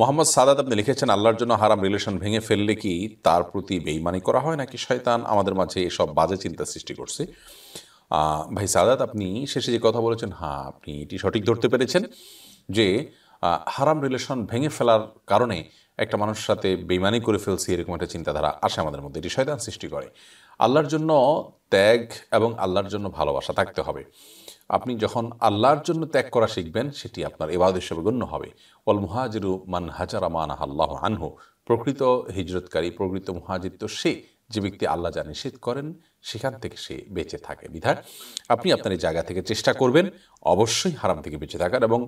মোহাম্মদ সাদাত আপনি লিখেছেন আল্লাহর জন্য হারাম রিলেশন ভেঙে ফেললে কি তার প্রতি বেইমানি করা হয় নাকি শয়তান আমাদের মাঝে এসব বাজে চিন্তা সৃষ্টি করছে ভাই সাদাত আপনি শেষে যে কথা বলেছেন হ্যাঁ আপনি এটি সঠিক ধরতে পেরেছেন যে হারাম রিলেশন ভেঙে ফেলার কারণে একটা মানুষের সাথে বেমানি করে ফেলছি এরকম একটা চিন্তাধারা আসে আমাদের মধ্যে এটি শয়তান সৃষ্টি করে আল্লাহর জন্য ত্যাগ এবং আল্লাহর জন্য ভালোবাসা থাকতে হবে আপনি যখন আল্লাহর জন্য ত্যাগ করা শিখবেন সেটি আপনার এবার হিসেবে গণ্য হবে অল মুহাজিরু মান হাজার আমান আল্লাহ আনহু প্রকৃত হিজরতকারী প্রকৃত মুহাজির তো সে যে ব্যক্তি আল্লাহ যা নিষেধ করেন সেখান থেকে সে বেঁচে থাকে বিধায় আপনি আপনার এই জায়গা থেকে চেষ্টা করবেন অবশ্যই হারাম থেকে বেঁচে থাকার এবং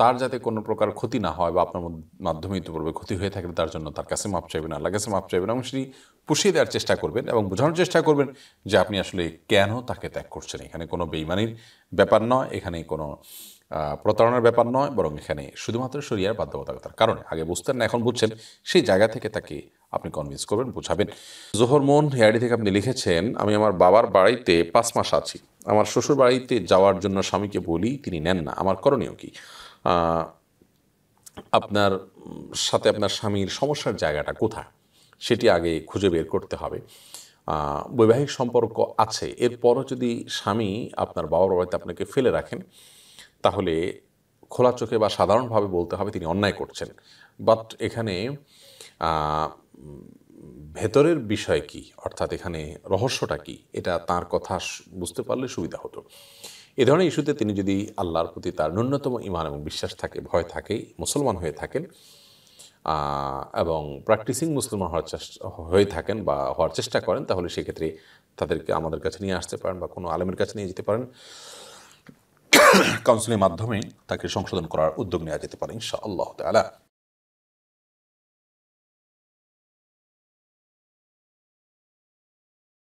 তার যাতে কোনো প্রকার ক্ষতি না হয় বা আপনার মাধ্যমে ইতিপূর্বে ক্ষতি হয়ে থাকে তার জন্য তার কাছে মাপ চাইবেন আল্লাহ কাছে মাপ চাইবেন এবং সেটি পুষিয়ে দেওয়ার চেষ্টা করবেন এবং বোঝানোর চেষ্টা করবেন যে আপনি আসলে কেন তাকে ত্যাগ করছেন এখানে কোনো বেইমানির ব্যাপার নয় এখানে কোনো প্রতারণার ব্যাপার নয় বরং এখানে শুধুমাত্র শরিয়ার বাধ্যবাধকতার কারণে আগে বুঝতেন না এখন বুঝছেন সেই জায়গা থেকে তাকে আপনি কনভিন্স করবেন বোঝাবেন জোহর মোহন হেয়ারি থেকে আপনি লিখেছেন আমি আমার বাবার বাড়িতে পাঁচ মাস আছি আমার শ্বশুর বাড়িতে যাওয়ার জন্য স্বামীকে বলি তিনি নেন না আমার করণীয় কি আপনার সাথে আপনার স্বামীর সমস্যার জায়গাটা কোথায় সেটি আগে খুঁজে বের করতে হবে বৈবাহিক সম্পর্ক আছে এরপরও যদি স্বামী আপনার বাবার বাড়িতে আপনাকে ফেলে রাখেন তাহলে খোলা চোখে বা সাধারণভাবে বলতে হবে তিনি অন্যায় করছেন বাট এখানে ভেতরের বিষয় কি অর্থাৎ এখানে রহস্যটা কি এটা তার কথা বুঝতে পারলে সুবিধা হতো এ ধরনের ইস্যুতে তিনি যদি আল্লাহর প্রতি তার ন্যূনতম ইমান এবং বিশ্বাস থাকে ভয় থাকে মুসলমান হয়ে থাকেন এবং প্র্যাকটিসিং মুসলমান হওয়ার চেষ্টা হয়ে থাকেন বা হওয়ার চেষ্টা করেন তাহলে সেক্ষেত্রে তাদেরকে আমাদের কাছে নিয়ে আসতে পারেন বা কোনো আলেমের কাছে নিয়ে যেতে পারেন কাউন্সিলের মাধ্যমে তাকে সংশোধন করার উদ্যোগ নেওয়া যেতে পারে ইনশা আল্লাহ তালা